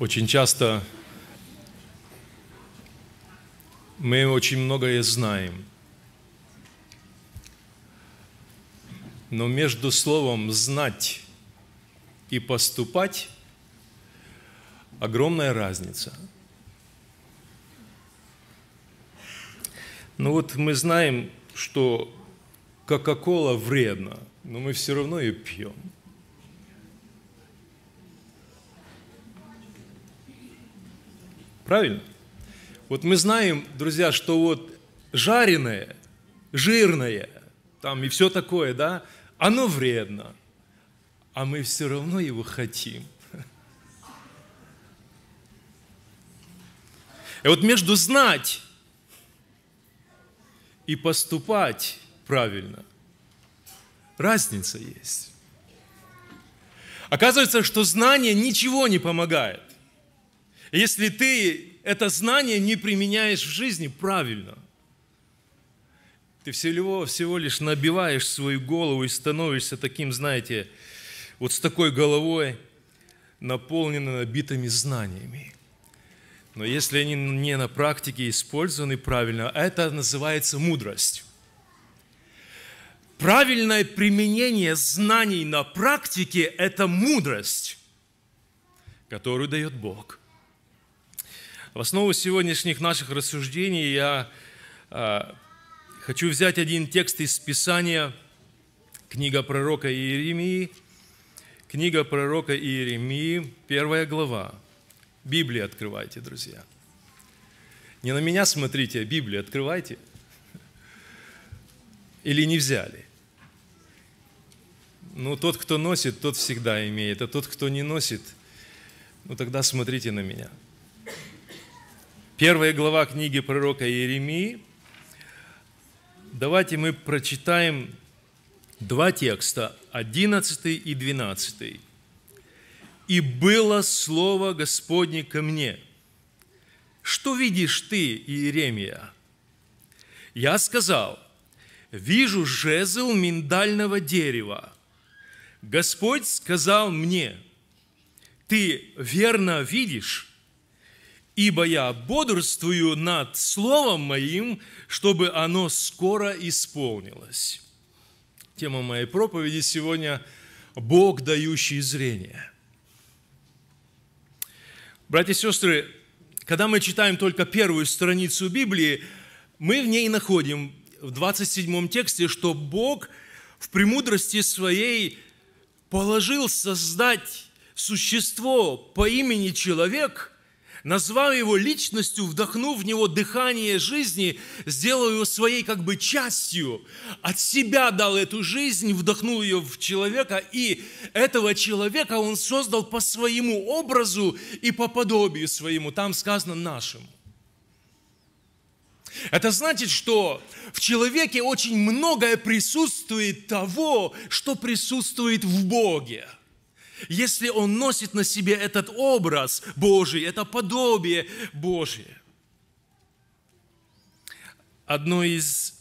Очень часто мы очень многое знаем. Но между словом «знать» и «поступать» огромная разница. Ну вот мы знаем, что Кока-кола вредна, но мы все равно ее пьем – Правильно? Вот мы знаем, друзья, что вот жареное, жирное, там и все такое, да, оно вредно, а мы все равно его хотим. И вот между знать и поступать правильно разница есть. Оказывается, что знание ничего не помогает если ты это знание не применяешь в жизни правильно, ты всего, всего лишь набиваешь свою голову и становишься таким, знаете, вот с такой головой, наполненной набитыми знаниями. Но если они не на практике использованы правильно, это называется мудростью. Правильное применение знаний на практике – это мудрость, которую дает Бог. В основу сегодняшних наших рассуждений я э, хочу взять один текст из Писания, книга пророка Иеремии, книга пророка Иеремии, первая глава. Библию открывайте, друзья. Не на меня смотрите, а Библию открывайте. Или не взяли. Ну, тот, кто носит, тот всегда имеет, а тот, кто не носит, ну тогда смотрите на меня – Первая глава книги пророка Иеремии. Давайте мы прочитаем два текста, 11 и 12. «И было слово Господне ко мне». Что видишь ты, Иеремия? Я сказал, вижу жезл миндального дерева. Господь сказал мне, ты верно видишь, ибо я бодрствую над словом моим, чтобы оно скоро исполнилось. Тема моей проповеди сегодня – Бог, дающий зрение. Братья и сестры, когда мы читаем только первую страницу Библии, мы в ней находим в 27 тексте, что Бог в премудрости своей положил создать существо по имени человек – назвав его личностью, вдохнув в него дыхание жизни, сделал его своей как бы частью, от себя дал эту жизнь, вдохнул ее в человека, и этого человека он создал по своему образу и по подобию своему, там сказано нашему. Это значит, что в человеке очень многое присутствует того, что присутствует в Боге – если он носит на себе этот образ Божий, это подобие Божие. Одно из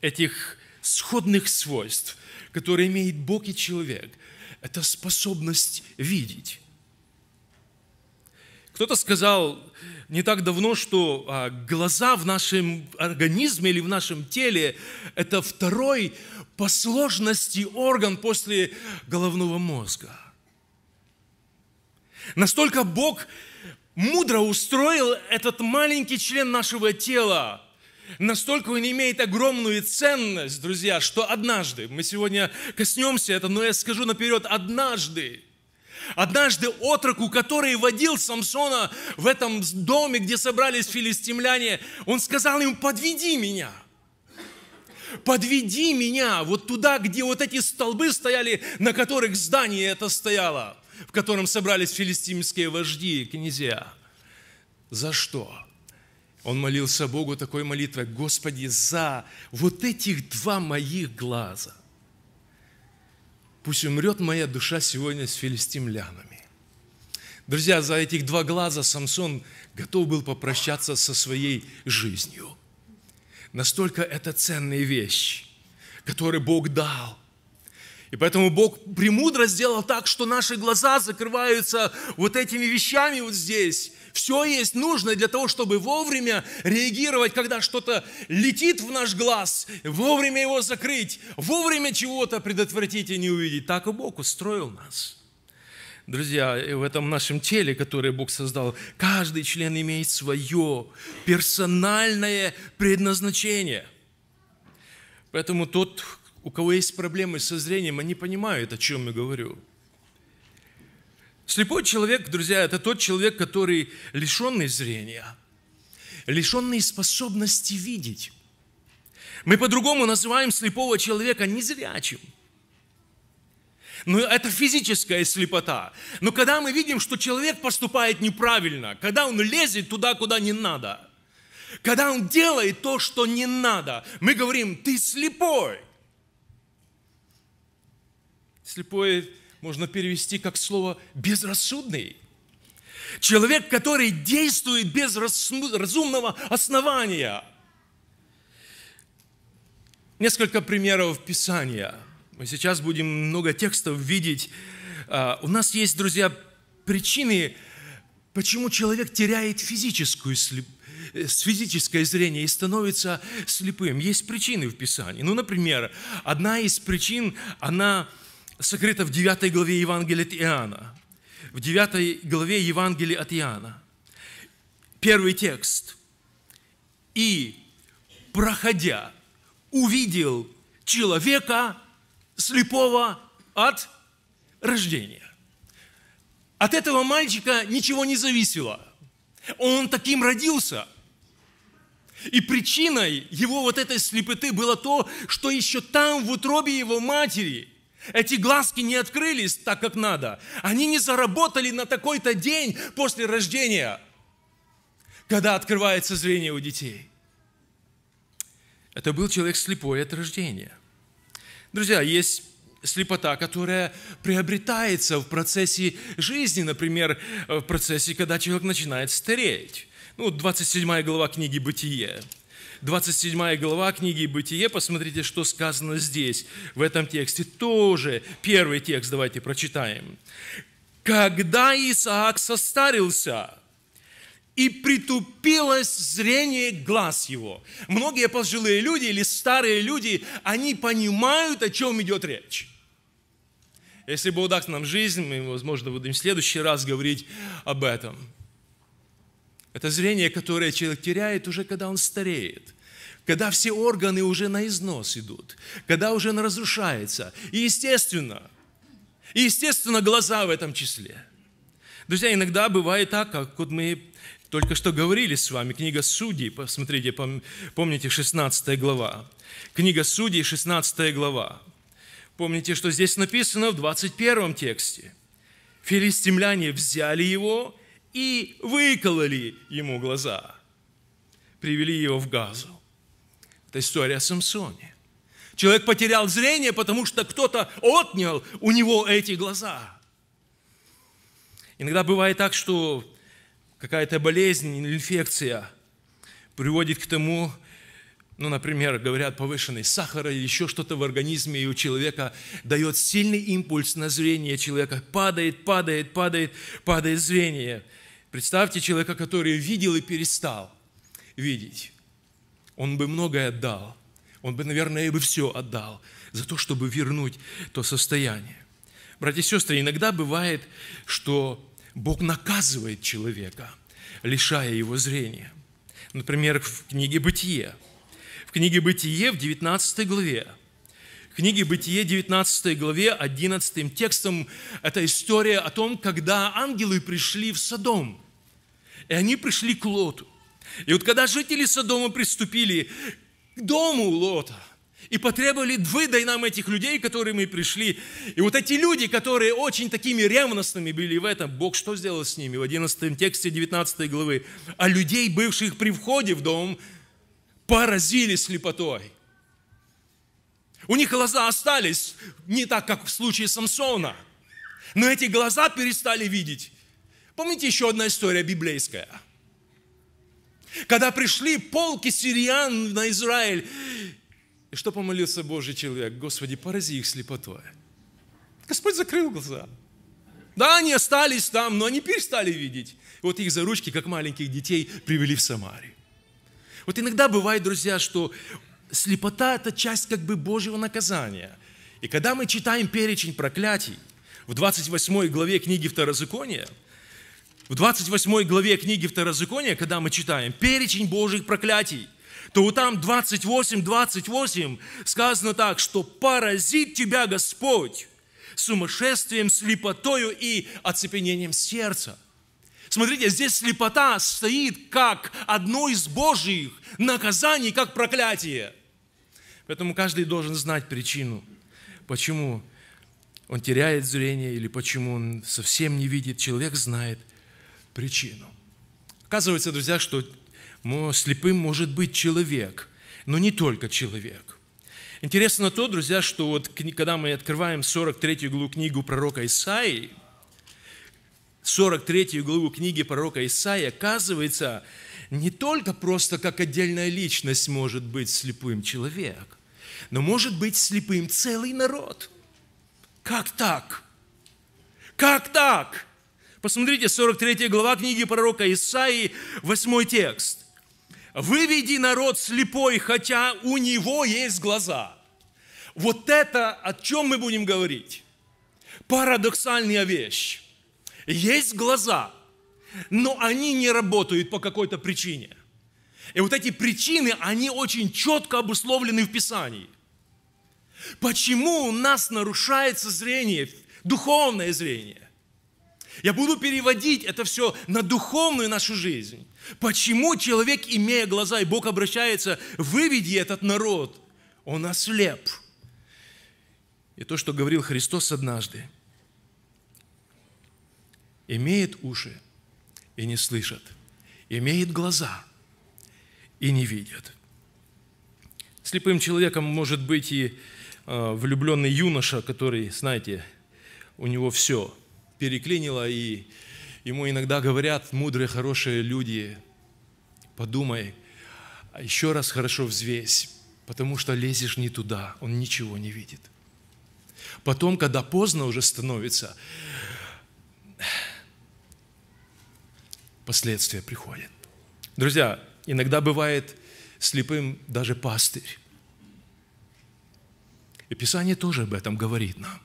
этих сходных свойств, которые имеет Бог и человек, это способность видеть. Кто-то сказал не так давно, что а, глаза в нашем организме или в нашем теле – это второй по сложности орган после головного мозга. Настолько Бог мудро устроил этот маленький член нашего тела, настолько он имеет огромную ценность, друзья, что однажды, мы сегодня коснемся этого, но я скажу наперед, однажды – Однажды отроку, который водил Самсона в этом доме, где собрались филистимляне, он сказал им, подведи меня. Подведи меня вот туда, где вот эти столбы стояли, на которых здание это стояло, в котором собрались филистимские вожди и князья. За что? Он молился Богу такой молитвой, Господи, за вот этих два моих глаза Пусть умрет моя душа сегодня с филистимлянами. Друзья, за этих два глаза Самсон готов был попрощаться со своей жизнью. Настолько это ценная вещь, которую Бог дал. И поэтому Бог премудро сделал так, что наши глаза закрываются вот этими вещами вот здесь. Все есть нужно для того, чтобы вовремя реагировать, когда что-то летит в наш глаз, вовремя его закрыть, вовремя чего-то предотвратить и не увидеть. Так и Бог устроил нас. Друзья, в этом нашем теле, которое Бог создал, каждый член имеет свое персональное предназначение. Поэтому тот, у кого есть проблемы со зрением, они понимают, о чем я говорю – Слепой человек, друзья, это тот человек, который лишенный зрения, лишенный способности видеть. Мы по-другому называем слепого человека незрячим. Но это физическая слепота. Но когда мы видим, что человек поступает неправильно, когда он лезет туда, куда не надо, когда он делает то, что не надо, мы говорим, ты слепой. Слепой можно перевести как слово «безрассудный». Человек, который действует без разумного основания. Несколько примеров Писания. Мы сейчас будем много текстов видеть. А, у нас есть, друзья, причины, почему человек теряет физическую слеп... Э, физическое зрение и становится слепым. Есть причины в Писании. Ну, например, одна из причин, она сокрыто в 9 главе Евангелия от Иоанна. В 9 главе Евангелия от Иоанна. Первый текст. «И, проходя, увидел человека слепого от рождения». От этого мальчика ничего не зависело. Он таким родился – и причиной его вот этой слепоты было то, что еще там, в утробе его матери, эти глазки не открылись так, как надо. Они не заработали на такой-то день после рождения, когда открывается зрение у детей. Это был человек слепой от рождения. Друзья, есть слепота, которая приобретается в процессе жизни, например, э, в процессе, когда человек начинает стареть. Ну, 27 глава книги «Бытие». 27 глава книги «Бытие», посмотрите, что сказано здесь, в этом тексте. Тоже первый текст давайте прочитаем. «Когда Исаак состарился, и притупилось зрение глаз его». Многие пожилые люди или старые люди, они понимают, о чем идет речь. Если Бог даст нам жизнь, мы, возможно, будем в следующий раз говорить об этом – это зрение, которое человек теряет уже, когда он стареет – когда все органы уже на износ идут, когда уже он разрушается. И естественно, и естественно, глаза в этом числе. Друзья, иногда бывает так, как вот мы только что говорили с вами, книга Судей, посмотрите, помните, 16 глава. Книга Судей, 16 глава. Помните, что здесь написано в 21 тексте. Филистимляне взяли его и выкололи ему глаза, привели его в газу. Это история о Самсоне. Человек потерял зрение, потому что кто-то отнял у него эти глаза. Иногда бывает так, что какая-то болезнь инфекция приводит к тому, ну, например, говорят, повышенный сахар или еще что-то в организме, и у человека дает сильный импульс на зрение человека. Падает, падает, падает, падает зрение. Представьте человека, который видел и перестал видеть. Он бы многое отдал. Он бы, наверное, и бы все отдал за то, чтобы вернуть то состояние. Братья и сестры, иногда бывает, что Бог наказывает человека, лишая его зрения. Например, в книге «Бытие». В книге «Бытие» в 19 главе в книге Бытие, 19 главе, 11 текстом, это история о том, когда ангелы пришли в Содом. И они пришли к Лоту. И вот когда жители Содома приступили к дому Лота – и потребовали, выдай нам этих людей, которые мы пришли. И вот эти люди, которые очень такими ревностными были в этом, Бог что сделал с ними? В 11 тексте 19 главы. А людей, бывших при входе в дом, поразили слепотой. У них глаза остались не так, как в случае Самсона. Но эти глаза перестали видеть. Помните еще одна история библейская? Когда пришли полки сириан на Израиль, и что помолился Божий человек? Господи, порази их слепотой. Господь закрыл глаза. Да, они остались там, но они перестали видеть. И вот их за ручки, как маленьких детей, привели в Самарию. Вот иногда бывает, друзья, что слепота – это часть как бы Божьего наказания. И когда мы читаем перечень проклятий в 28 главе книги Второзакония – в 28 главе книги Второзакония, когда мы читаем перечень Божьих проклятий, то вот там 28, 28 сказано так, что «поразит тебя Господь сумасшествием, слепотою и оцепенением сердца». Смотрите, здесь слепота стоит как одно из Божьих наказаний, как проклятие. Поэтому каждый должен знать причину, почему он теряет зрение или почему он совсем не видит. Человек знает – причину. Оказывается, друзья, что слепым может быть человек, но не только человек. Интересно то, друзья, что вот когда мы открываем 43 главу книгу пророка Исаии, 43 главу книги пророка Исаии, оказывается, не только просто как отдельная личность может быть слепым человек, но может быть слепым целый народ. Как так? Как так? Посмотрите, 43 глава книги пророка Исаии, 8 текст. «Выведи народ слепой, хотя у него есть глаза». Вот это, о чем мы будем говорить. Парадоксальная вещь. Есть глаза, но они не работают по какой-то причине. И вот эти причины, они очень четко обусловлены в Писании. Почему у нас нарушается зрение, духовное зрение? Я буду переводить это все на духовную нашу жизнь. Почему человек, имея глаза, и Бог обращается, выведи этот народ, он ослеп. И то, что говорил Христос однажды, имеет уши и не слышат, имеет глаза и не видят. Слепым человеком может быть и э, влюбленный юноша, который, знаете, у него все – переклинило, и ему иногда говорят мудрые, хорошие люди, подумай, а еще раз хорошо взвесь, потому что лезешь не туда, он ничего не видит. Потом, когда поздно уже становится, последствия приходят. Друзья, иногда бывает слепым даже пастырь. И Писание тоже об этом говорит нам.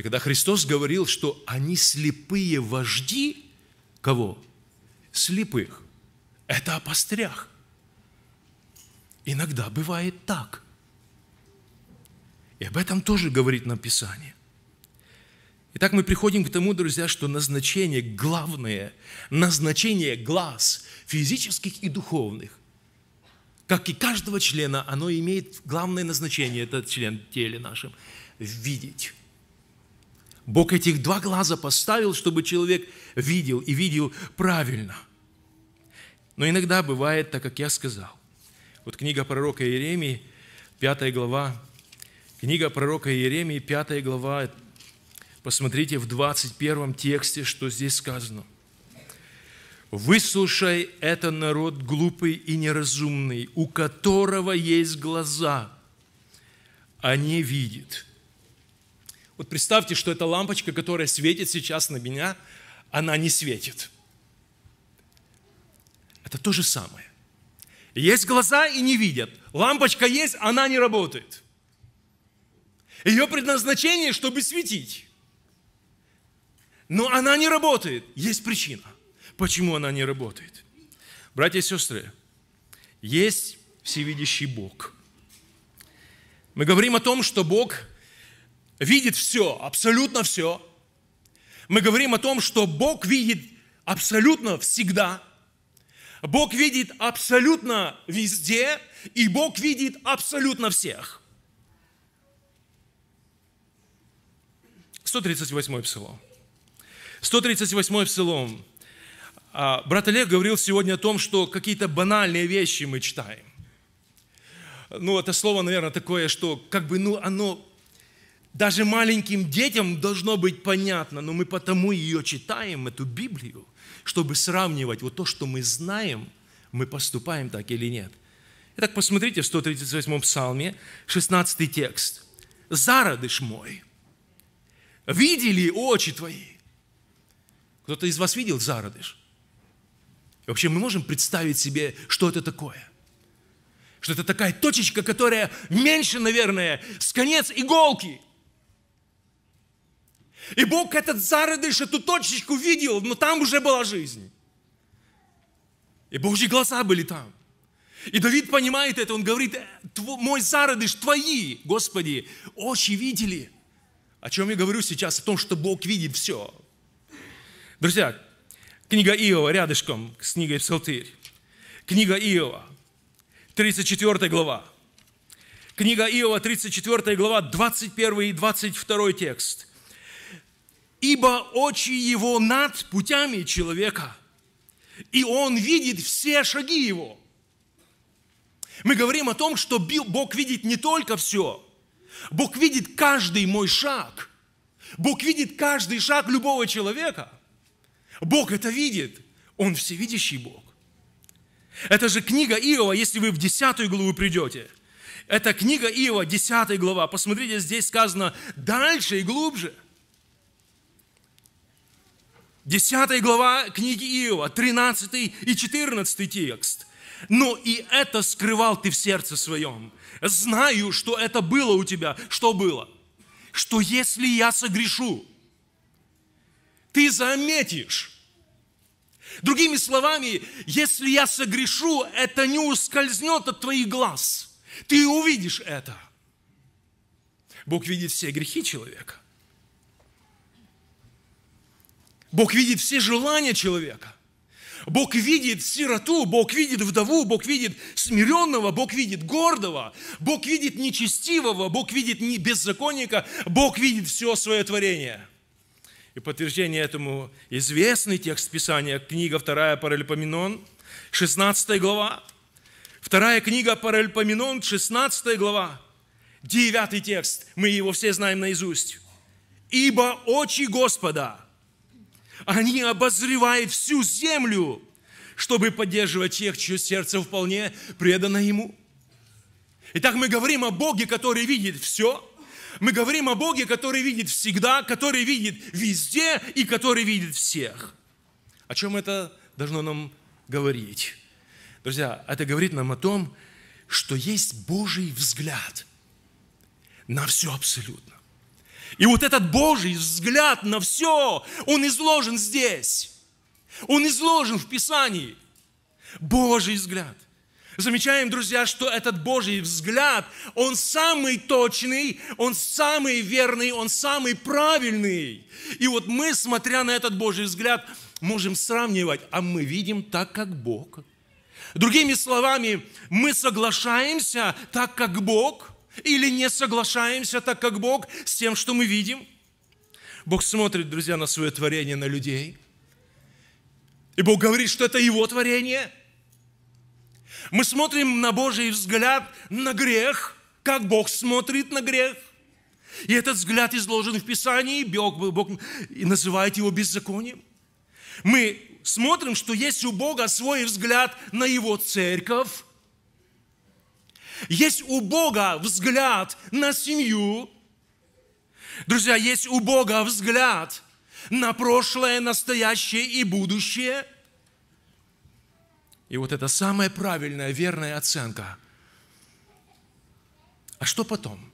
И когда Христос говорил, что они слепые вожди, кого? Слепых. Это о пастрях. Иногда бывает так. И об этом тоже говорит нам Писание. Итак, мы приходим к тому, друзья, что назначение главное, назначение глаз физических и духовных, как и каждого члена, оно имеет главное назначение, этот член теле нашим, видеть. Бог этих два глаза поставил, чтобы человек видел и видел правильно. Но иногда бывает так, как я сказал. Вот книга пророка Иеремии, 5 глава, книга пророка Иеремии, 5 глава, посмотрите в 21 тексте, что здесь сказано. «Выслушай это народ глупый и неразумный, у которого есть глаза, а не видит» Вот представьте, что эта лампочка, которая светит сейчас на меня, она не светит. Это то же самое. Есть глаза и не видят. Лампочка есть, она не работает. Ее предназначение, чтобы светить. Но она не работает. Есть причина, почему она не работает. Братья и сестры, есть всевидящий Бог. Мы говорим о том, что Бог видит все, абсолютно все. Мы говорим о том, что Бог видит абсолютно всегда. Бог видит абсолютно везде, и Бог видит абсолютно всех. 138 псалом. 138 псалом. А, брат Олег говорил сегодня о том, что какие-то банальные вещи мы читаем. Ну, это слово, наверное, такое, что как бы, ну, оно даже маленьким детям должно быть понятно, но мы потому ее читаем, эту Библию, чтобы сравнивать вот то, что мы знаем, мы поступаем так или нет. Итак, посмотрите в 138-м псалме, 16 текст. «Зародыш мой, видели очи твои». Кто-то из вас видел зародыш? И вообще мы можем представить себе, что это такое? Что это такая точечка, которая меньше, наверное, с конец иголки – и Бог этот зародыш, эту точечку видел, но там уже была жизнь. И Божьи глаза были там. И Давид понимает это, он говорит, «Э, мой зародыш, твои, Господи, очи видели. О чем я говорю сейчас? О том, что Бог видит все. Друзья, книга Иова рядышком с книгой Псалтырь. Книга Иова, 34 глава. Книга Иова, 34 глава, 21 и 22 текст ибо очи его над путями человека, и он видит все шаги его. Мы говорим о том, что Бог видит не только все, Бог видит каждый мой шаг. Бог видит каждый шаг любого человека. Бог это видит. Он всевидящий Бог. Это же книга Иова, если вы в 10 главу придете. Это книга Иова, 10 глава. Посмотрите, здесь сказано дальше и глубже – 10 глава книги Иова, 13 и 14 текст. Но и это скрывал ты в сердце своем. Знаю, что это было у тебя. Что было? Что если я согрешу, ты заметишь. Другими словами, если я согрешу, это не ускользнет от твоих глаз. Ты увидишь это. Бог видит все грехи человека – Бог видит все желания человека. Бог видит сироту, Бог видит вдову, Бог видит смиренного, Бог видит гордого, Бог видит нечестивого, Бог видит не беззаконника, Бог видит все свое творение. И подтверждение этому известный текст Писания, книга 2 Паралипоменон, 16 глава. Вторая книга Паралипоменон, 16 глава, 9 текст, мы его все знаем наизусть. «Ибо очи Господа – они обозревают всю землю, чтобы поддерживать тех, чье сердце вполне предано Ему. Итак, мы говорим о Боге, который видит все. Мы говорим о Боге, который видит всегда, который видит везде и который видит всех. О чем это должно нам говорить? Друзья, это говорит нам о том, что есть Божий взгляд на все абсолютно. И вот этот Божий взгляд на все, он изложен здесь. Он изложен в Писании. Божий взгляд. Замечаем, друзья, что этот Божий взгляд, он самый точный, он самый верный, он самый правильный. И вот мы, смотря на этот Божий взгляд, можем сравнивать, а мы видим так, как Бог. Другими словами, мы соглашаемся так, как Бог – или не соглашаемся так, как Бог, с тем, что мы видим. Бог смотрит, друзья, на свое творение, на людей. И Бог говорит, что это Его творение. Мы смотрим на Божий взгляд на грех, как Бог смотрит на грех. И этот взгляд изложен в Писании, Бог, Бог и называет его беззаконием. Мы смотрим, что есть у Бога свой взгляд на Его церковь, есть у Бога взгляд на семью. Друзья, есть у Бога взгляд на прошлое, настоящее и будущее. И вот это самая правильная, верная оценка. А что потом?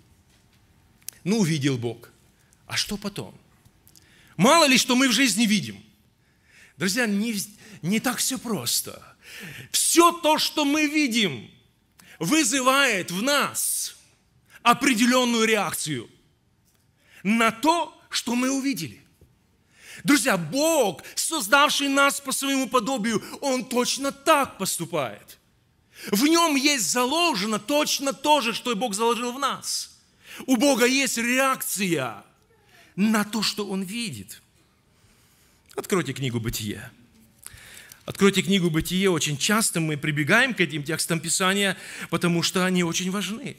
Ну, увидел Бог. А что потом? Мало ли, что мы в жизни видим. Друзья, не, не так все просто. Все то, что мы видим – вызывает в нас определенную реакцию на то, что мы увидели. Друзья, Бог, создавший нас по своему подобию, Он точно так поступает. В нем есть заложено точно то же, что и Бог заложил в нас. У Бога есть реакция на то, что Он видит. Откройте книгу «Бытие». Откройте книгу «Бытие». Очень часто мы прибегаем к этим текстам Писания, потому что они очень важны.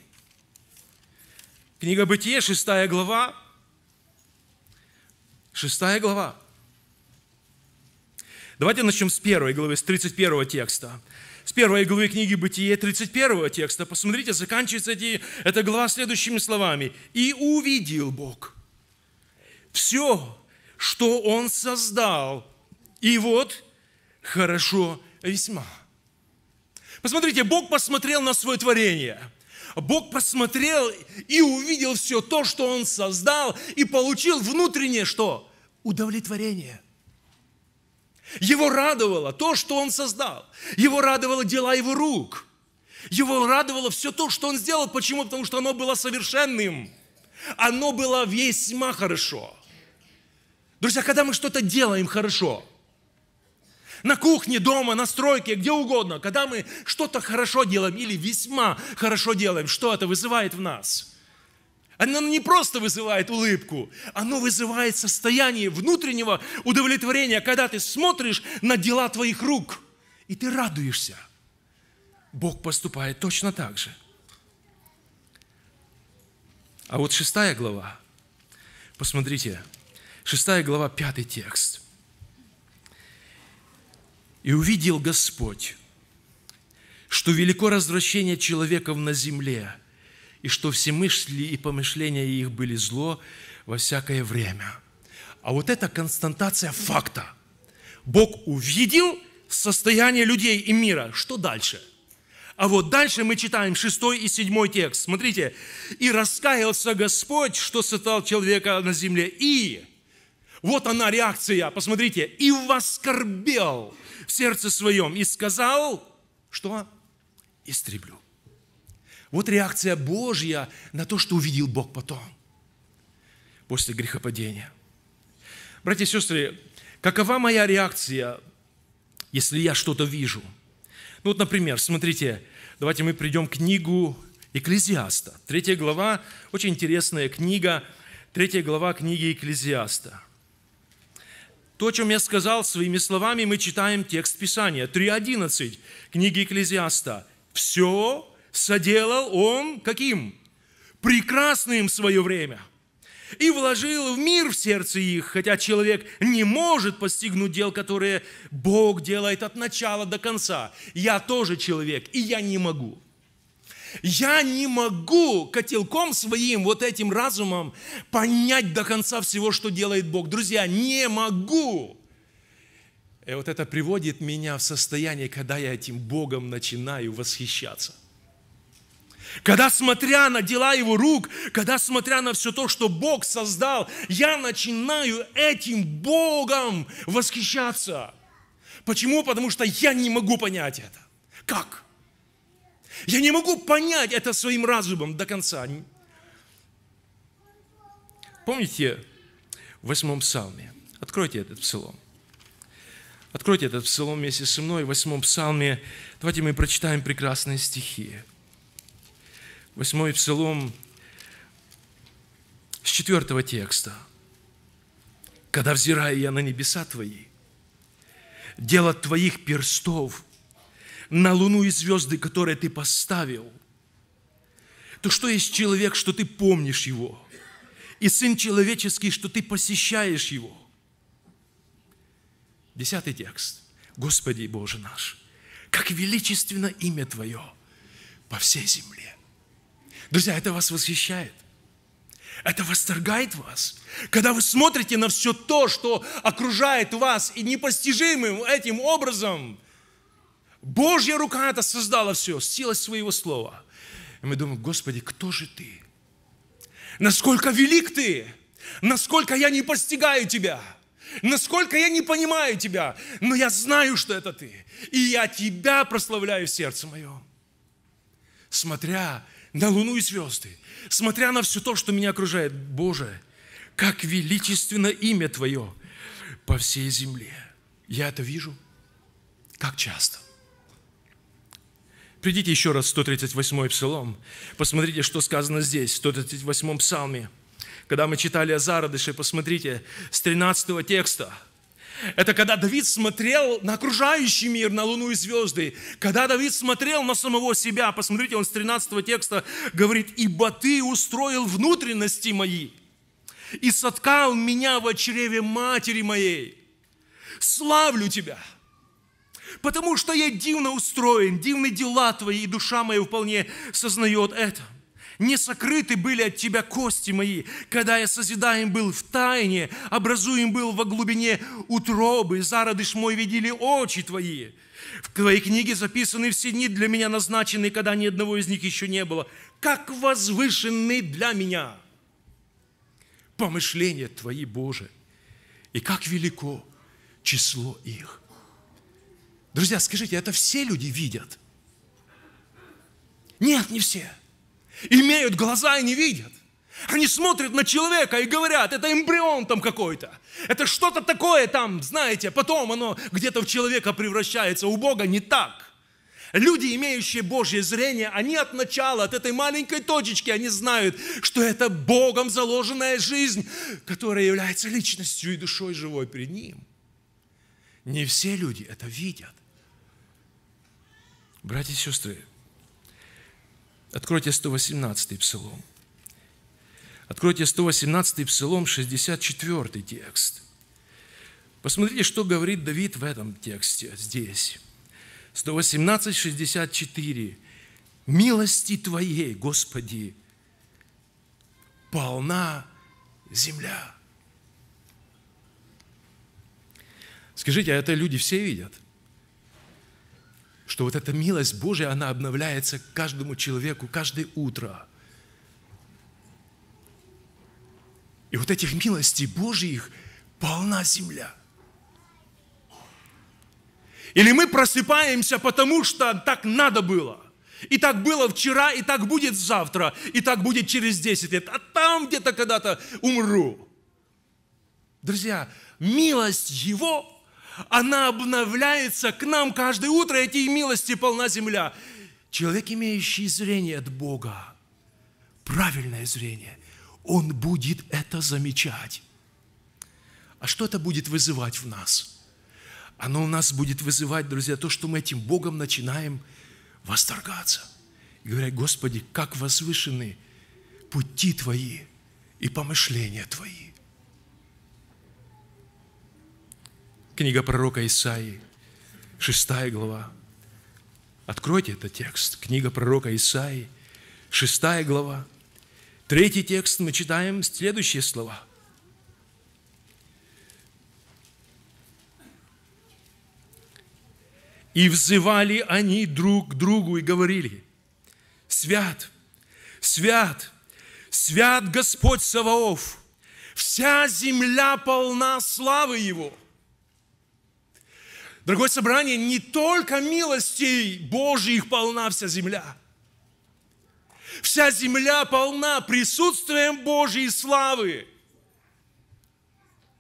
Книга «Бытие», 6 глава. 6 глава. Давайте начнем с первой главы, с 31 текста. С первой главы книги «Бытие» 31 текста. Посмотрите, заканчивается эти, эта глава следующими словами. «И увидел Бог все, что Он создал, и вот хорошо весьма. Посмотрите, Бог посмотрел на свое творение. Бог посмотрел и увидел все то, что Он создал, и получил внутреннее что? Удовлетворение. Его радовало то, что Он создал. Его радовало дела Его рук. Его радовало все то, что Он сделал. Почему? Потому что оно было совершенным. Оно было весьма хорошо. Друзья, когда мы что-то делаем хорошо – на кухне, дома, на стройке, где угодно. Когда мы что-то хорошо делаем или весьма хорошо делаем, что это вызывает в нас? Оно не просто вызывает улыбку, оно вызывает состояние внутреннего удовлетворения, когда ты смотришь на дела твоих рук, и ты радуешься. Бог поступает точно так же. А вот шестая глава, посмотрите, шестая глава, пятый текст – и увидел Господь, что велико развращение человеков на земле, и что все мысли и помышления их были зло во всякое время. А вот это констатация факта. Бог увидел состояние людей и мира. Что дальше? А вот дальше мы читаем 6 и 7 текст. Смотрите. «И раскаялся Господь, что сотал человека на земле, и...» Вот она реакция, посмотрите. «И воскорбел в сердце своем и сказал, что истреблю. Вот реакция Божья на то, что увидел Бог потом, после грехопадения. Братья и сестры, какова моя реакция, если я что-то вижу? Ну вот, например, смотрите, давайте мы придем к книгу Экклезиаста. Третья глава, очень интересная книга, третья глава книги Экклезиаста – то, о чем я сказал своими словами, мы читаем текст Писания, 3.11 книги Экклезиаста. «Все соделал он каким? Прекрасным в свое время» и вложил в мир в сердце их, хотя человек не может постигнуть дел, которые Бог делает от начала до конца. Я тоже человек, и я не могу. Я не могу котелком своим, вот этим разумом, понять до конца всего, что делает Бог. Друзья, не могу. И вот это приводит меня в состояние, когда я этим Богом начинаю восхищаться. Когда, смотря на дела Его рук, когда, смотря на все то, что Бог создал, я начинаю этим Богом восхищаться. Почему? Потому что я не могу понять это. Как? Я не могу понять это своим разумом до конца. Помните в восьмом псалме? Откройте этот псалом. Откройте этот псалом вместе со мной, в восьмом псалме. Давайте мы прочитаем прекрасные стихи. Восьмой псалом с четвертого текста. «Когда взираю я на небеса Твои, дело Твоих перстов – на луну и звезды, которые ты поставил. То что есть человек, что ты помнишь его? И Сын человеческий, что ты посещаешь его? Десятый текст. Господи Боже наш, как величественно имя Твое по всей земле. Друзья, это вас восхищает. Это восторгает вас. Когда вы смотрите на все то, что окружает вас, и непостижимым этим образом Божья рука это создала все, сила своего слова. И мы думаем, Господи, кто же Ты? Насколько велик Ты? Насколько я не постигаю Тебя? Насколько я не понимаю Тебя? Но я знаю, что это Ты. И я Тебя прославляю в сердце моем. Смотря на луну и звезды, смотря на все то, что меня окружает, Боже, как величественно имя Твое по всей земле. Я это вижу, как часто. Придите еще раз в 138 псалом. Посмотрите, что сказано здесь, в 138 псалме. Когда мы читали о зародыше, посмотрите, с 13 текста. Это когда Давид смотрел на окружающий мир, на луну и звезды. Когда Давид смотрел на самого себя, посмотрите, он с 13 текста говорит, «Ибо ты устроил внутренности мои, и соткал меня в чреве матери моей. Славлю тебя!» потому что я дивно устроен, дивны дела твои, и душа моя вполне сознает это. Не сокрыты были от тебя кости мои, когда я созидаем был в тайне, образуем был во глубине утробы, зародыш мой видели очи твои. В твоей книге записаны все дни для меня назначенные, когда ни одного из них еще не было. Как возвышены для меня помышления твои, Боже, и как велико число их. Друзья, скажите, это все люди видят? Нет, не все. Имеют глаза и не видят. Они смотрят на человека и говорят, это эмбрион там какой-то. Это что-то такое там, знаете, потом оно где-то в человека превращается. У Бога не так. Люди, имеющие Божье зрение, они от начала, от этой маленькой точечки, они знают, что это Богом заложенная жизнь, которая является личностью и душой живой перед Ним. Не все люди это видят. Братья и сестры, откройте 118-й псалом. Откройте 118-й псалом, 64-й текст. Посмотрите, что говорит Давид в этом тексте здесь. 118, 64. «Милости Твоей, Господи, полна земля». Скажите, а это люди все видят? Что вот эта милость Божья, она обновляется каждому человеку, каждое утро. И вот этих милостей Божьих полна земля. Или мы просыпаемся, потому что так надо было. И так было вчера, и так будет завтра, и так будет через 10 лет, а там где-то когда-то умру. Друзья, милость Его она обновляется к нам каждое утро, эти милости полна земля. Человек, имеющий зрение от Бога, правильное зрение, он будет это замечать. А что это будет вызывать в нас? Оно у нас будет вызывать, друзья, то, что мы этим Богом начинаем восторгаться. И говоря, Господи, как возвышены пути Твои и помышления Твои. Книга пророка Исаии, 6 глава. Откройте этот текст. Книга пророка Исаии, 6 глава. Третий текст мы читаем следующие слова. И взывали они друг к другу и говорили, «Свят, свят, свят Господь Саваоф, вся земля полна славы Его». Дорогое собрание, не только милостей Божьих полна вся земля. Вся земля полна присутствием Божьей славы.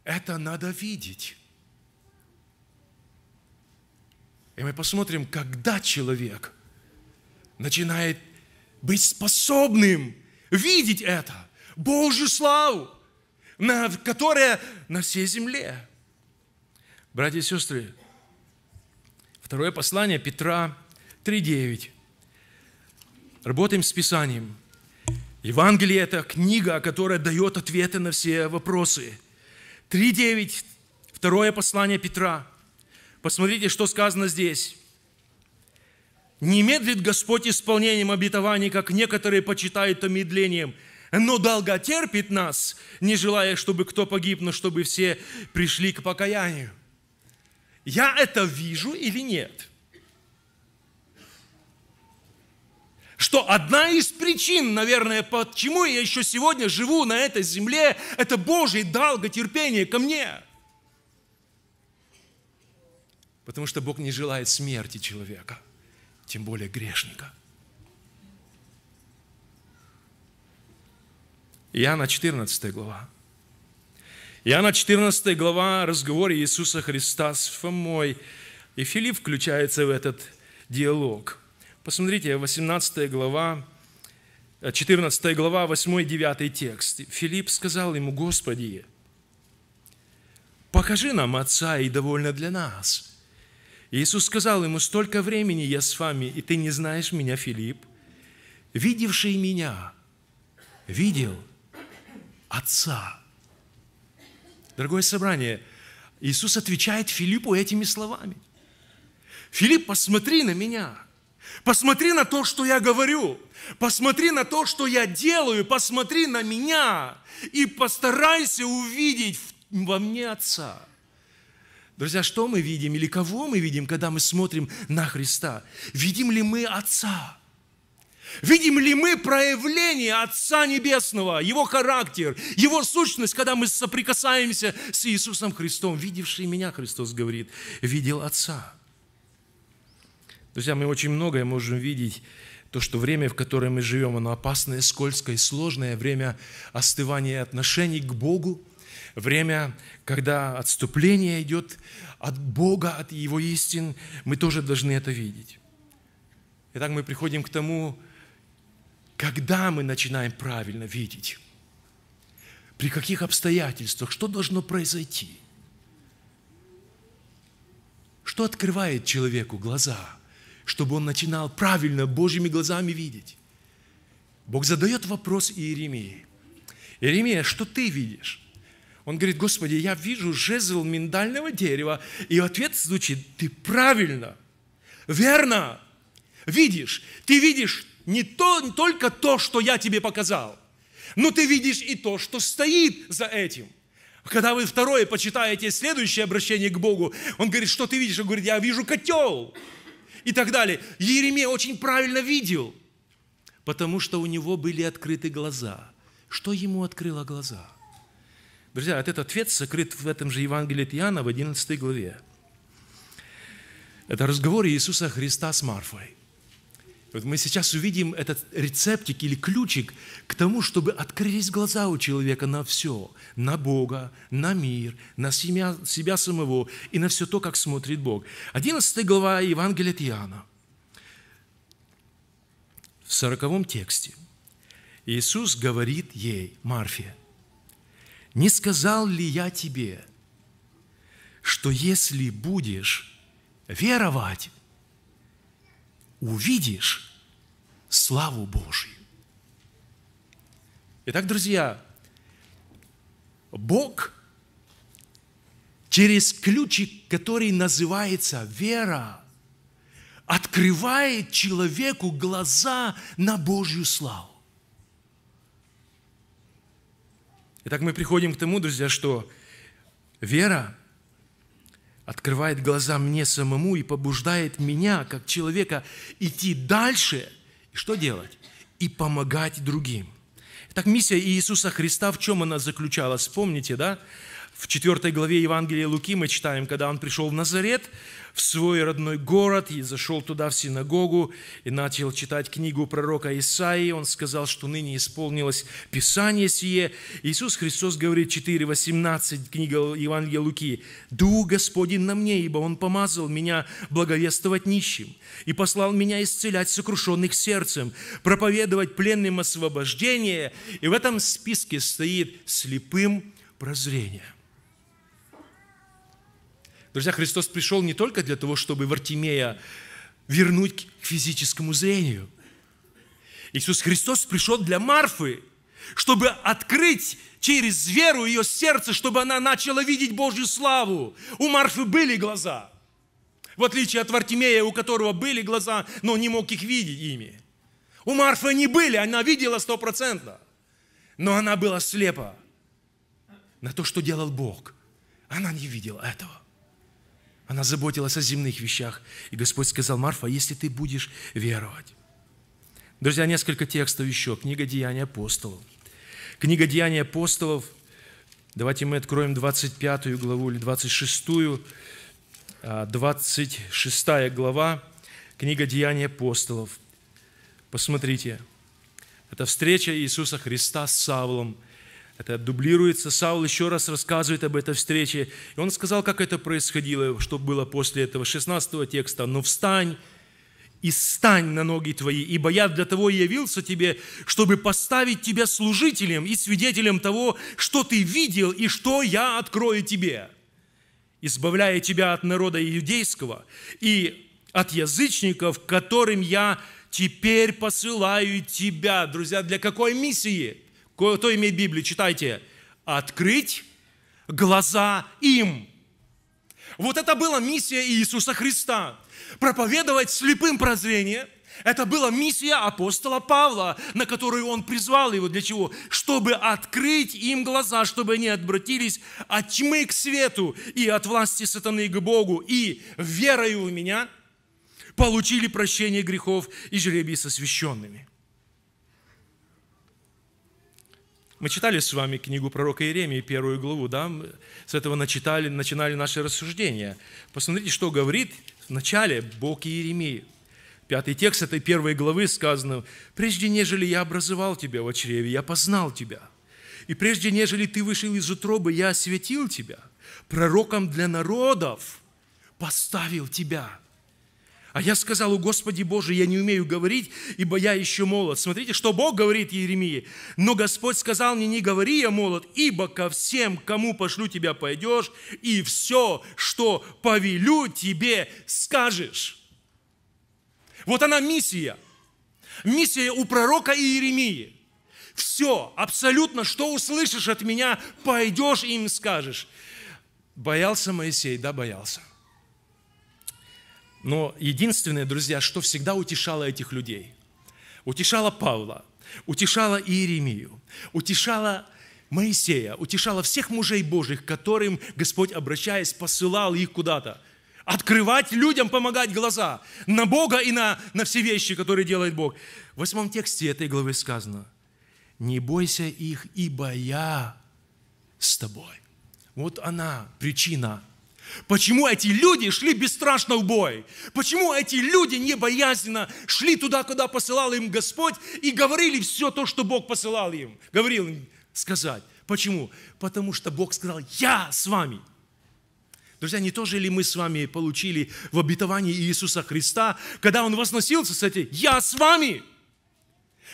Это надо видеть. И мы посмотрим, когда человек начинает быть способным видеть это, Божью славу, на, которая на всей земле. Братья и сестры, Второе послание Петра 3.9. Работаем с Писанием. Евангелие – это книга, которая дает ответы на все вопросы. 3.9, второе послание Петра. Посмотрите, что сказано здесь. «Не медлит Господь исполнением обетований, как некоторые почитают то медлением, но долго терпит нас, не желая, чтобы кто погиб, но чтобы все пришли к покаянию». Я это вижу или нет? Что одна из причин, наверное, почему я еще сегодня живу на этой земле, это Божий долготерпение ко мне. Потому что Бог не желает смерти человека, тем более грешника. Иоанна 14 глава. Иоанна 14 глава, разговор Иисуса Христа с Фомой. И Филипп включается в этот диалог. Посмотрите, 18 глава, 14 э, глава, 8-9 текст. Филипп сказал ему, «Господи, покажи нам Отца, и довольно для нас». Иисус сказал ему, «Столько времени я с вами, и ты не знаешь меня, Филипп. Видевший меня, видел Отца». Дорогое собрание, Иисус отвечает Филиппу этими словами. Филипп, посмотри на меня. Посмотри на то, что я говорю. Посмотри на то, что я делаю. Посмотри на меня. И постарайся увидеть во мне Отца. Друзья, что мы видим или кого мы видим, когда мы смотрим на Христа? Видим ли мы Отца? Видим ли мы проявление Отца Небесного, Его характер, Его сущность, когда мы соприкасаемся с Иисусом Христом? Видевший меня, Христос говорит, видел Отца. Друзья, мы очень многое можем видеть то, что время, в которое мы живем, оно опасное, скользкое, сложное, время остывания отношений к Богу, время, когда отступление идет от Бога, от Его истин, мы тоже должны это видеть. Итак, мы приходим к тому, когда мы начинаем правильно видеть, при каких обстоятельствах, что должно произойти, что открывает человеку глаза, чтобы он начинал правильно Божьими глазами видеть. Бог задает вопрос Иеремии. Иеремия, что ты видишь? Он говорит, Господи, я вижу жезл миндального дерева. И ответ звучит, ты правильно, верно видишь. Ты видишь не, то, не только то, что я тебе показал, но ты видишь и то, что стоит за этим. Когда вы второе почитаете следующее обращение к Богу, он говорит, что ты видишь? Он говорит, я вижу котел и так далее. Еремия очень правильно видел, потому что у него были открыты глаза. Что ему открыло глаза? Друзья, этот ответ сокрыт в этом же Евангелии от Иоанна в 11 главе. Это разговор Иисуса Христа с Марфой. Вот мы сейчас увидим этот рецептик или ключик к тому, чтобы открылись глаза у человека на все, на Бога, на мир, на себя, себя самого и на все то, как смотрит Бог. 11 глава Евангелия от Иоанна. В 40 тексте Иисус говорит ей, Марфе, «Не сказал ли я тебе, что если будешь веровать, увидишь славу Божью. Итак, друзья, Бог через ключик, который называется вера, открывает человеку глаза на Божью славу. Итак, мы приходим к тому, друзья, что вера – открывает глаза мне самому и побуждает меня, как человека, идти дальше. И что делать? И помогать другим. Так миссия Иисуса Христа, в чем она заключалась? помните да? В 4 главе Евангелия Луки мы читаем, когда он пришел в Назарет, в свой родной город, и зашел туда в синагогу, и начал читать книгу пророка Исаии. Он сказал, что ныне исполнилось Писание сие. Иисус Христос говорит 4.18, книга Евангелия Луки, «Дух Господень на мне, ибо Он помазал меня благовествовать нищим, и послал меня исцелять сокрушенных сердцем, проповедовать пленным освобождение». И в этом списке стоит «слепым прозрение». Друзья, Христос пришел не только для того, чтобы Вартимея вернуть к физическому зрению. Иисус Христос пришел для Марфы, чтобы открыть через веру ее сердце, чтобы она начала видеть Божью славу. У Марфы были глаза, в отличие от Вартимея, у которого были глаза, но не мог их видеть ими. У Марфы они были, она видела стопроцентно, но она была слепа на то, что делал Бог. Она не видела этого. Она заботилась о земных вещах. И Господь сказал, Марфа, если ты будешь веровать. Друзья, несколько текстов еще. Книга Деяний апостолов. Книга Деяний апостолов. Давайте мы откроем 25 главу или 26. 26 а, глава. Книга Деяний апостолов. Посмотрите. Это встреча Иисуса Христа с Савлом – это дублируется. Саул еще раз рассказывает об этой встрече. И он сказал, как это происходило, что было после этого 16 текста. «Но встань и стань на ноги твои, ибо я для того и явился тебе, чтобы поставить тебя служителем и свидетелем того, что ты видел и что я открою тебе, избавляя тебя от народа иудейского и от язычников, которым я теперь посылаю тебя». Друзья, для какой миссии – кто имеет Библию, читайте. Открыть глаза им. Вот это была миссия Иисуса Христа. Проповедовать слепым прозрение. Это была миссия апостола Павла, на которую он призвал его. Для чего? Чтобы открыть им глаза, чтобы они обратились от тьмы к свету и от власти сатаны к Богу. И верою в меня получили прощение грехов и жребий со священными. Мы читали с вами книгу пророка Иеремии, первую главу, да? С этого начитали, начинали наши рассуждения. Посмотрите, что говорит в начале Бог Иеремии. Пятый текст этой первой главы сказано, «Прежде, нежели я образовал тебя в чреве, я познал тебя. И прежде, нежели ты вышел из утробы, я осветил тебя. Пророком для народов поставил тебя». А я сказал, у Господи Боже, я не умею говорить, ибо я еще молод. Смотрите, что Бог говорит Еремии. Но Господь сказал мне, не говори, я молод, ибо ко всем, кому пошлю тебя, пойдешь, и все, что повелю тебе, скажешь. Вот она миссия. Миссия у пророка Иеремии. Все, абсолютно, что услышишь от меня, пойдешь и им скажешь. Боялся Моисей, да, боялся. Но единственное, друзья, что всегда утешало этих людей, утешало Павла, утешало Иеремию, утешало Моисея, утешало всех мужей Божьих, которым Господь, обращаясь, посылал их куда-то. Открывать людям, помогать глаза на Бога и на, на все вещи, которые делает Бог. В восьмом тексте этой главы сказано, «Не бойся их, ибо я с тобой». Вот она, причина – Почему эти люди шли бесстрашно в бой? Почему эти люди не боязненно шли туда, куда посылал им Господь, и говорили все то, что Бог посылал им, говорил им сказать? Почему? Потому что Бог сказал, я с вами. Друзья, не то же ли мы с вами получили в обетовании Иисуса Христа, когда Он возносился с этим «Я с вами!»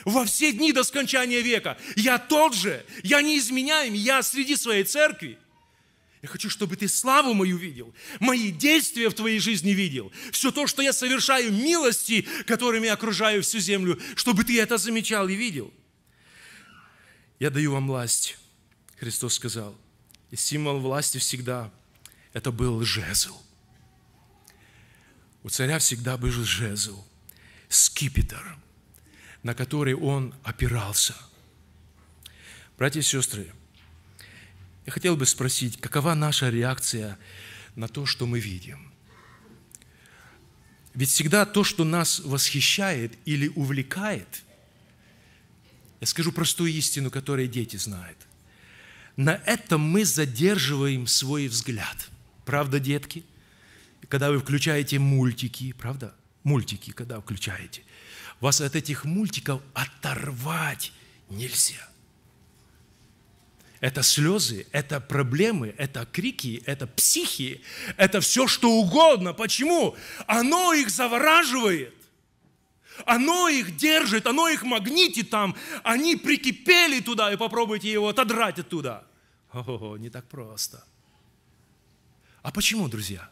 Во все дни до скончания века. Я тот же, я не изменяем, я среди своей церкви. Я хочу, чтобы ты славу мою видел, мои действия в твоей жизни видел, все то, что я совершаю, милости, которыми окружаю всю землю, чтобы ты это замечал и видел. Я даю вам власть, Христос сказал. И символ власти всегда это был жезл. У царя всегда был жезл, скипетр, на который он опирался. Братья и сестры, я хотел бы спросить, какова наша реакция на то, что мы видим? Ведь всегда то, что нас восхищает или увлекает, я скажу простую истину, которую дети знают. На этом мы задерживаем свой взгляд. Правда, детки? Когда вы включаете мультики, правда? Мультики, когда включаете. Вас от этих мультиков оторвать нельзя это слезы, это проблемы, это крики, это психи, это все что угодно. Почему? Оно их завораживает. Оно их держит, оно их магнитит там. Они прикипели туда, и попробуйте его отодрать оттуда. О, не так просто. А почему, друзья?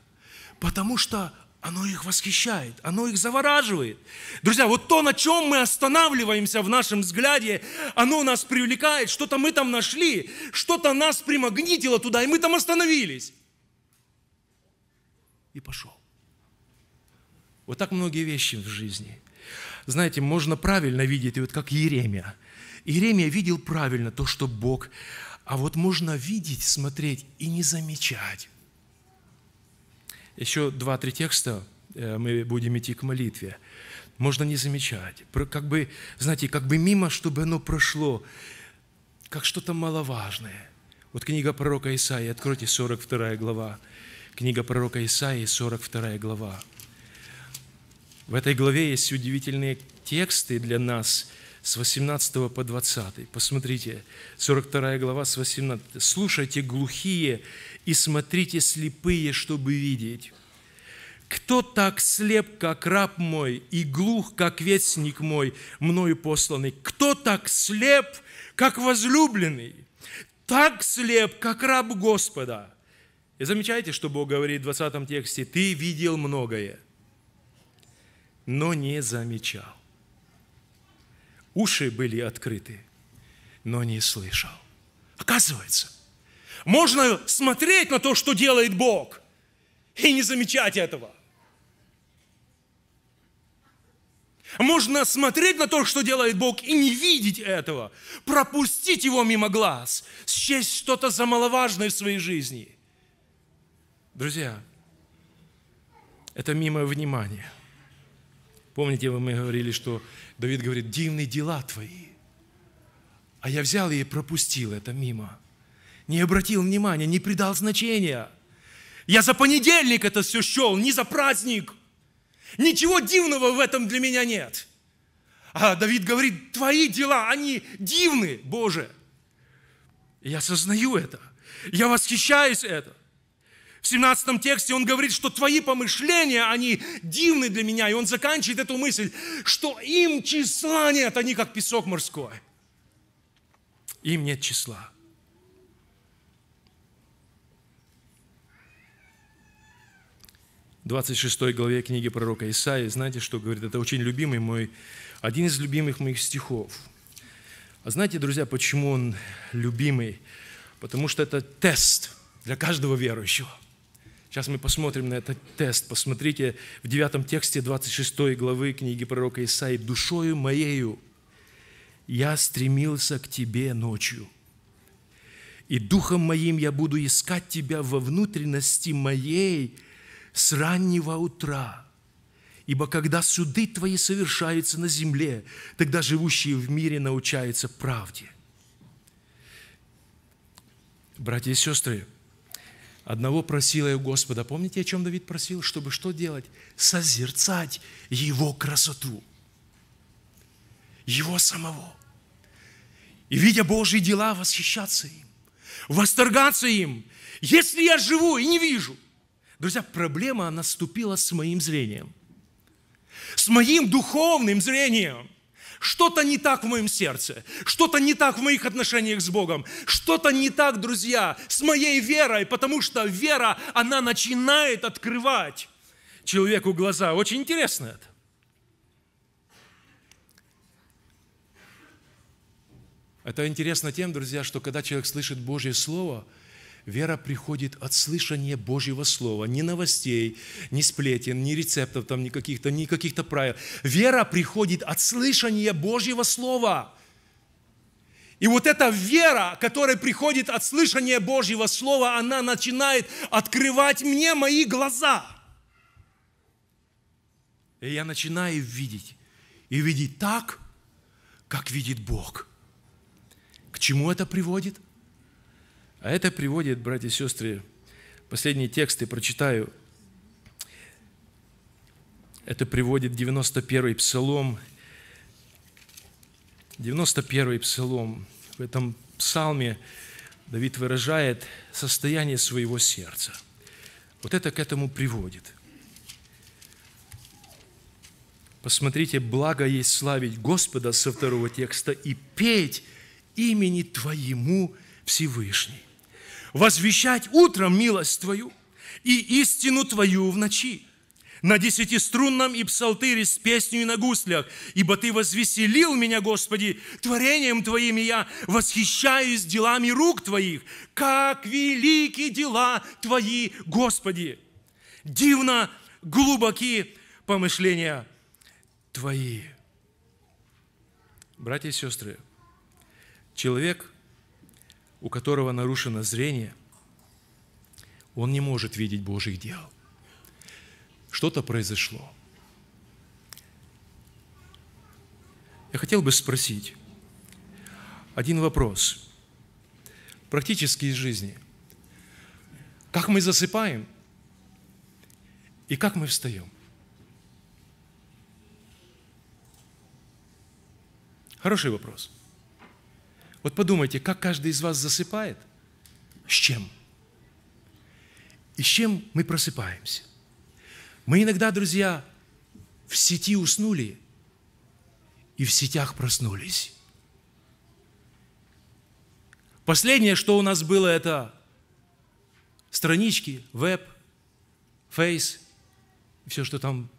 Потому что оно их восхищает, оно их завораживает. Друзья, вот то, на чем мы останавливаемся в нашем взгляде, оно нас привлекает, что-то мы там нашли, что-то нас примагнитило туда, и мы там остановились. И пошел. Вот так многие вещи в жизни. Знаете, можно правильно видеть, и вот как Еремия. Еремия видел правильно то, что Бог, а вот можно видеть, смотреть и не замечать еще два-три текста, э, мы будем идти к молитве. Можно не замечать. Как бы, знаете, как бы мимо, чтобы оно прошло, как что-то маловажное. Вот книга пророка Исаии, откройте 42 глава. Книга пророка Исаии, 42 глава. В этой главе есть удивительные тексты для нас – с 18 по 20. Посмотрите, 42 глава с 18. «Слушайте, глухие, и смотрите, слепые, чтобы видеть. Кто так слеп, как раб мой, и глух, как вестник мой, мною посланный? Кто так слеп, как возлюбленный? Так слеп, как раб Господа?» И замечаете, что Бог говорит в 20 тексте? «Ты видел многое, но не замечал». Уши были открыты, но не слышал. Оказывается, можно смотреть на то, что делает Бог, и не замечать этого. Можно смотреть на то, что делает Бог, и не видеть этого, пропустить его мимо глаз, счесть что-то за маловажное в своей жизни. Друзья, это мимо внимания – Помните, мы говорили, что Давид говорит, дивные дела твои. А я взял и пропустил это мимо. Не обратил внимания, не придал значения. Я за понедельник это все счел, не за праздник. Ничего дивного в этом для меня нет. А Давид говорит, твои дела, они дивны, Боже. я осознаю это. Я восхищаюсь это. В 17 тексте он говорит, что твои помышления, они дивны для меня. И он заканчивает эту мысль, что им числа нет, они как песок морской. Им нет числа. В 26 главе книги пророка Исаии, знаете, что говорит? Это очень любимый мой, один из любимых моих стихов. А знаете, друзья, почему он любимый? Потому что это тест для каждого верующего – Сейчас мы посмотрим на этот тест. Посмотрите в 9 тексте 26 главы книги пророка Исаи. «Душою моею я стремился к Тебе ночью, и духом моим я буду искать Тебя во внутренности моей с раннего утра». Ибо когда суды Твои совершаются на земле, тогда живущие в мире научаются правде. Братья и сестры, Одного просила я Господа. Помните, о чем Давид просил? Чтобы что делать? Созерцать Его красоту. Его самого. И, видя Божьи дела, восхищаться им. Восторгаться им. Если я живу и не вижу. Друзья, проблема наступила с моим зрением. С моим духовным зрением. Что-то не так в моем сердце, что-то не так в моих отношениях с Богом, что-то не так, друзья, с моей верой, потому что вера, она начинает открывать человеку глаза. Очень интересно это. Это интересно тем, друзья, что когда человек слышит Божье Слово – Вера приходит от слышания Божьего Слова, не новостей, не сплетен, не рецептов там никаких-то, ни каких-то правил. Вера приходит от слышания Божьего Слова. И вот эта вера, которая приходит от слышания Божьего Слова, она начинает открывать мне мои глаза. И я начинаю видеть. И видеть так, как видит Бог. К чему это приводит? – а это приводит, братья и сестры, последние тексты прочитаю. Это приводит 91-й псалом. 91-й псалом. В этом псалме Давид выражает состояние своего сердца. Вот это к этому приводит. Посмотрите, благо есть славить Господа со второго текста и петь имени Твоему Всевышний возвещать утром милость Твою и истину Твою в ночи, на десятиструнном и псалтыре с песней на гуслях, ибо Ты возвеселил меня, Господи, творением Твоим, и я восхищаюсь делами рук Твоих, как велики дела Твои, Господи! Дивно глубоки помышления Твои. Братья и сестры, человек – у которого нарушено зрение, он не может видеть Божьих дел. Что-то произошло. Я хотел бы спросить один вопрос. Практически из жизни. Как мы засыпаем и как мы встаем? Хороший вопрос – вот подумайте, как каждый из вас засыпает? С чем? И с чем мы просыпаемся? Мы иногда, друзья, в сети уснули и в сетях проснулись. Последнее, что у нас было, это странички, веб, фейс, все, что там.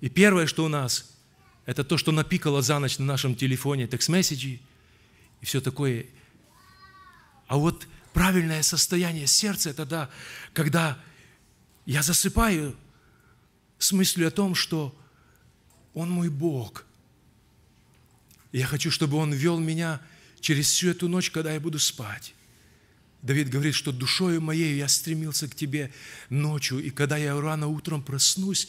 И первое, что у нас, это то, что напикало за ночь на нашем телефоне текст-месседжи, и все такое. А вот правильное состояние сердца – это да, когда я засыпаю с мыслью о том, что Он мой Бог. Я хочу, чтобы Он вел меня через всю эту ночь, когда я буду спать. Давид говорит, что душою моей я стремился к Тебе ночью, и когда я рано утром проснусь,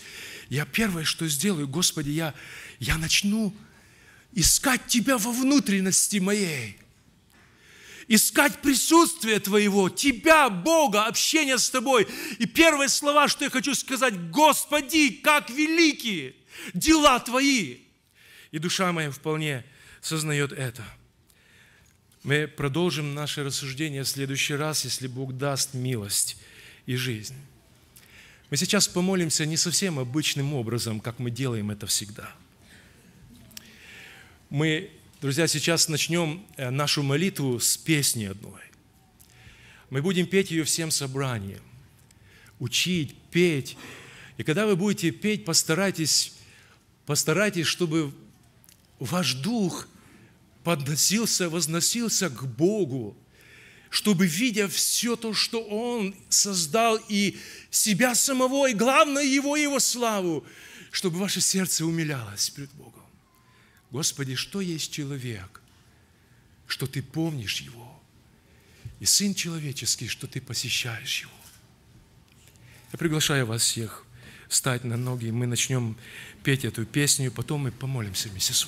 я первое, что сделаю, Господи, я, я начну искать Тебя во внутренности моей, искать присутствие Твоего, Тебя, Бога, общение с Тобой. И первые слова, что я хочу сказать, Господи, как велики дела Твои. И душа моя вполне сознает это. Мы продолжим наше рассуждение в следующий раз, если Бог даст милость и жизнь. Мы сейчас помолимся не совсем обычным образом, как мы делаем это всегда – мы, друзья, сейчас начнем э, нашу молитву с песни одной. Мы будем петь ее всем собранием. Учить, петь. И когда вы будете петь, постарайтесь, постарайтесь, чтобы ваш дух подносился, возносился к Богу, чтобы, видя все то, что Он создал, и себя самого, и главное Его, Его славу, чтобы ваше сердце умилялось перед Богом. Господи, что есть человек, что Ты помнишь его, и Сын человеческий, что Ты посещаешь его. Я приглашаю вас всех встать на ноги, мы начнем петь эту песню, потом мы помолимся вместе с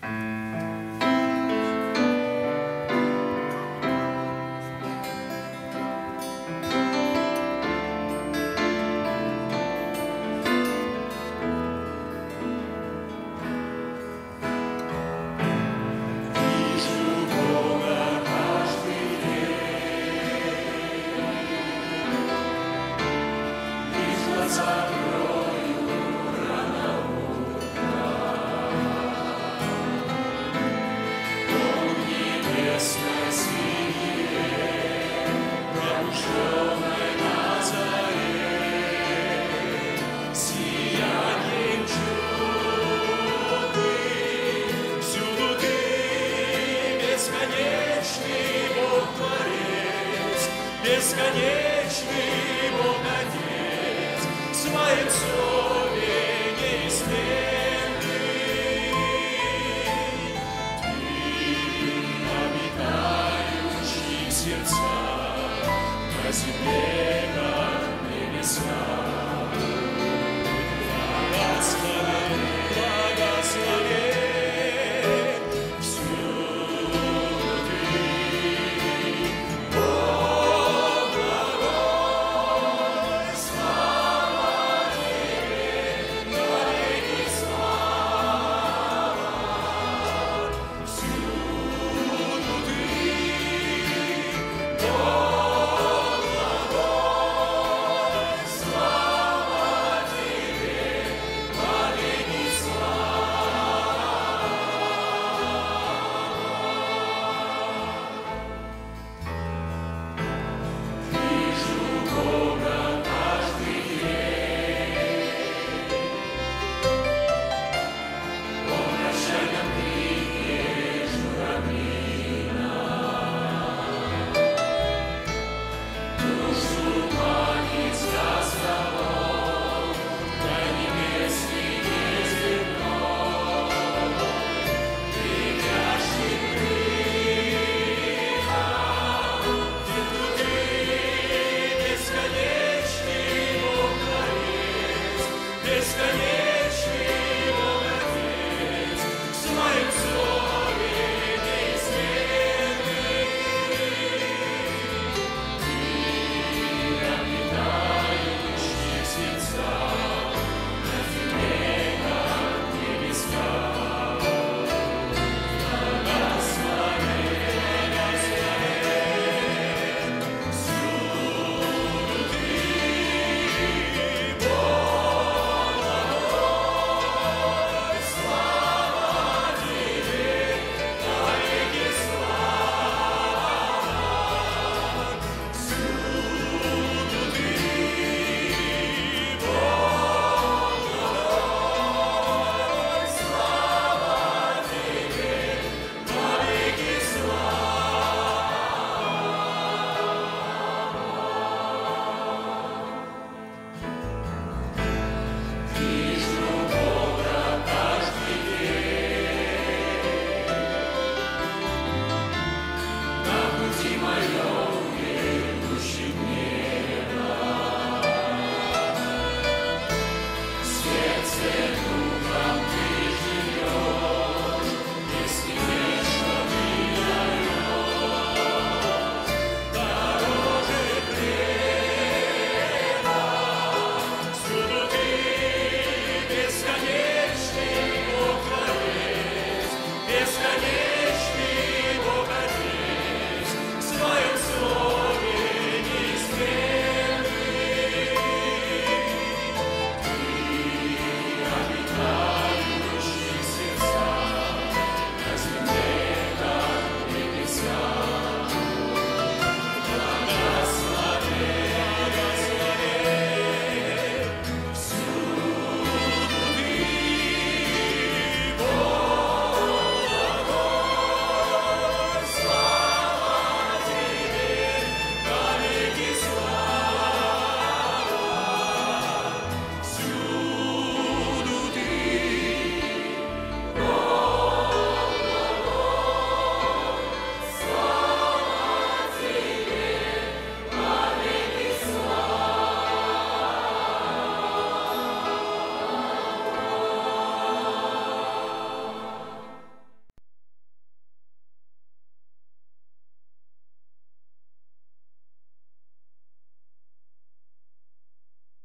вами.